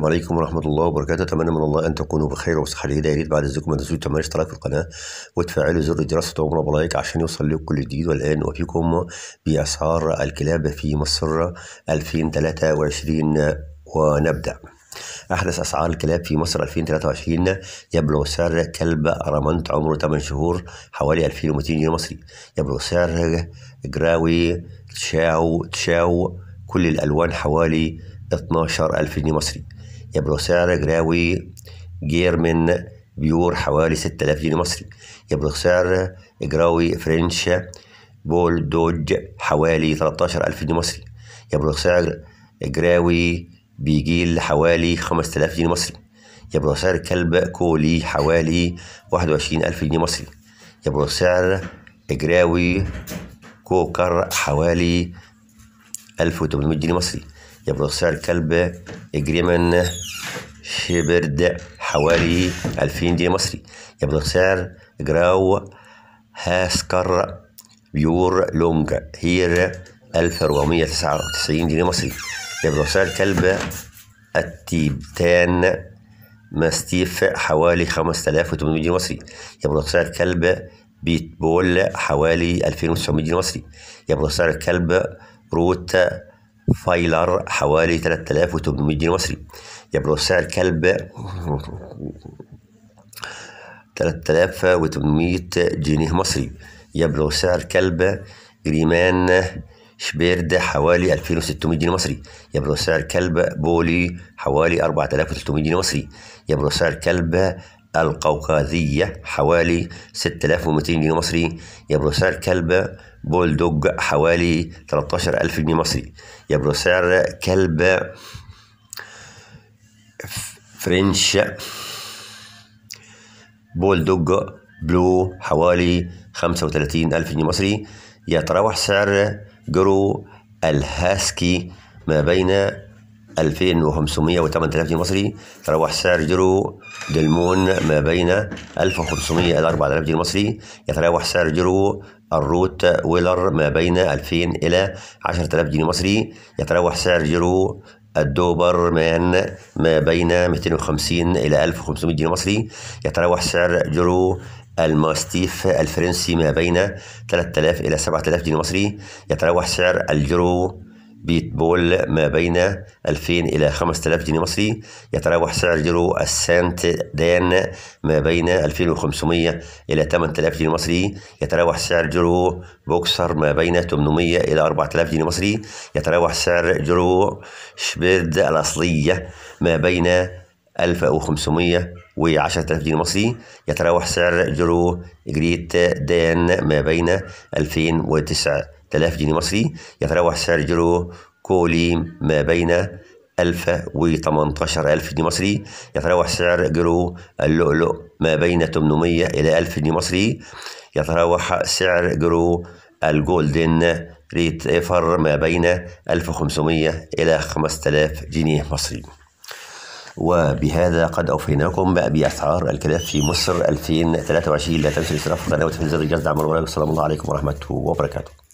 السلام عليكم ورحمة الله وبركاته أتمنى من الله أن تكونوا بخير وصحة جيدة يا ريت بعد إذنكم ما تنسوش تعملوا اشتراك في القناة وتفعلوا زر الجرس وتعملوا بلايك عشان يوصل لكم كل جديد والآن وفيكم بأسعار الكلاب في مصر 2023 ونبدأ أحدث أسعار الكلاب في مصر 2023 يبلغ سعر كلب أرامنت عمره 8 شهور حوالي 2200 جنيه مصري يبلغ سعر جراوي تشاو تشاو كل الألوان حوالي 12 ألف جنيه مصري يبلغ سعر جراوي جيرمن بيور حوالي 6000 جنيه مصري يبلغ سعر جراوي فرنش بول دوج حوالي 13000 جنيه مصري يبلغ سعر جراوي بيجيل حوالي 5000 جنيه مصري يبلغ سعر كلب كولي حوالي 21000 جنيه مصري يبلغ سعر جراوي كوكر حوالي 1800 جنيه مصري يبلغ سعر الكلب جريمان شيبرد حوالي 2000 جنيه مصري يبلغ سعر جراو هاسكر بيور لونج هير 1499 جنيه مصري يبلغ سعر كلب التيبتان ماستيف حوالي 5800 جنيه مصري يبلغ سعر كلب بيتبول حوالي 2900 جنيه مصري يبلغ سعر الكلب بروت فايلر حوالي 3800 جنيه مصري يبلغ سعر الكلب 3800 جنيه مصري يبلغ سعر كلب جريمان شبيرد حوالي 2600 جنيه مصري يبلغ سعر كلب بولي حوالي 4300 جنيه مصري يبلغ سعر كلب القوقازية حوالي 6200 جنيه مصري يبلغ سعر كلب بولدوج حوالي 13000 جنيه مصري يبلغ سعر كلب فرنش بولدوج بلو حوالي 35000 جنيه مصري يتراوح سعر جرو الهاسكي ما بين 2500 و 8000 جنيه مصري تراوح سعر جرو دلمون ما بين 1500 إلى 4000 جنيه مصري يتراوح سعر جرو الروت ويلر ما بين 2000 إلى 10000 جنيه مصري يتراوح سعر جرو الدوبر مان ما بين 250 إلى 1500 جنيه مصري يتراوح سعر جرو الماستيف الفرنسي ما بين 3000 إلى 7000 جنيه مصري يتراوح سعر الجرو بيتبول ما بين 2000 إلى 5000 جنيه مصري يتراوح سعر جرو السانت دان ما بين 2500 إلى 8000 جنيه مصري يتراوح سعر جرو بوكسر ما بين 800 إلى 4000 جنيه مصري يتراوح سعر جرو شبيرد الأصلية ما بين 1500 و10000 جنيه مصري يتراوح سعر جرو جريت دان ما بين 2000 و 9000 جنيه مصري يتراوح سعر جرو كولي ما بين 1000 و 18000 جنيه مصري يتراوح سعر جرو اللؤلؤ ما بين 800 إلى 1000 جنيه مصري يتراوح سعر جرو الجولدن ريت ايفر ما بين 1500 إلى 5000 جنيه مصري وبهذا قد أوفيناكم بأسعار الكلاف في مصر 2023 لا تنسوا الاشتراك في القناة وتفعيل زر الجرس دعم الله والسلام عليكم ورحمة وبركاته